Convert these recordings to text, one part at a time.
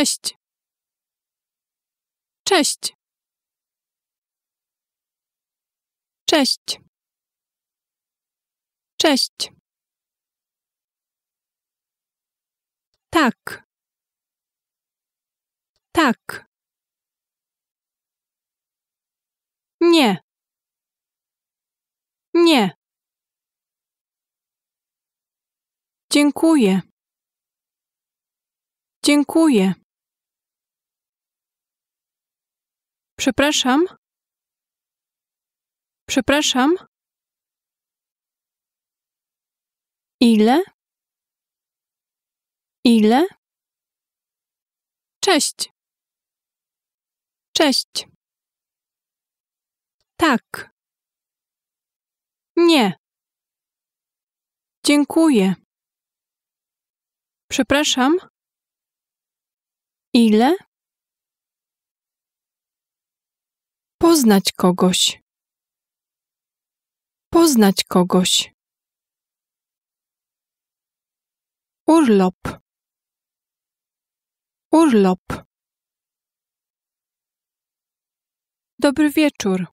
Cześć. Cześć. Cześć. Cześć. Tak. Tak. Nie. Nie. Dziękuję. Dziękuję. Przepraszam. Przepraszam. Ile? Ile? Cześć. Cześć. Tak. Nie. Dziękuję. Przepraszam. Ile? Poznać kogoś. Poznać kogoś. Urlop. Urlop. Dobry wieczór.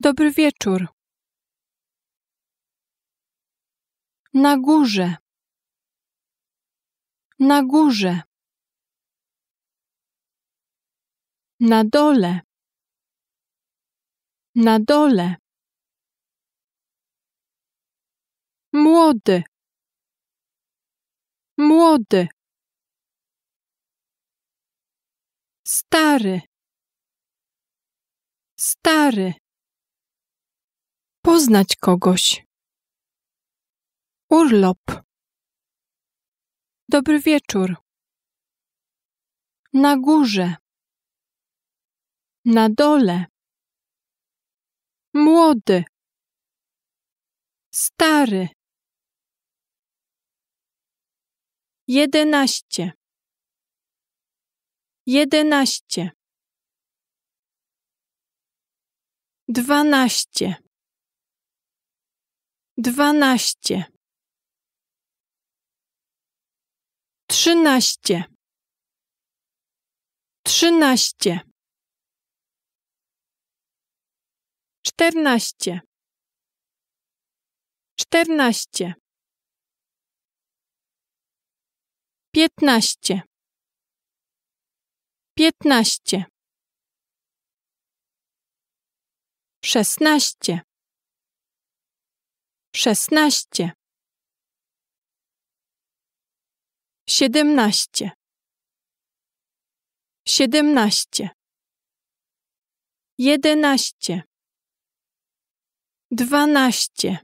Dobry wieczór. Na górze. Na górze. Na dole. Na dole. Młody. Młody. Stary. Stary. Poznać kogoś. Urlop. Dobry wieczór. Na górze. Na dole. Młody. Stary. Jedenaście. Jedenaście. Dwanaście. Dwanaście. Trzynaście. Trzynaście. czternaście, czternaście, piętnaście, piętnaście, szesnaście, szesnaście, siedemnaście, siedemnaście, jedenaście dwanaście,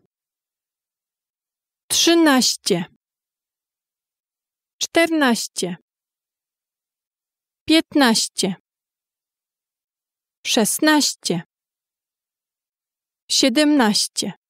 trzynaście, czternaście, piętnaście, szesnaście, siedemnaście.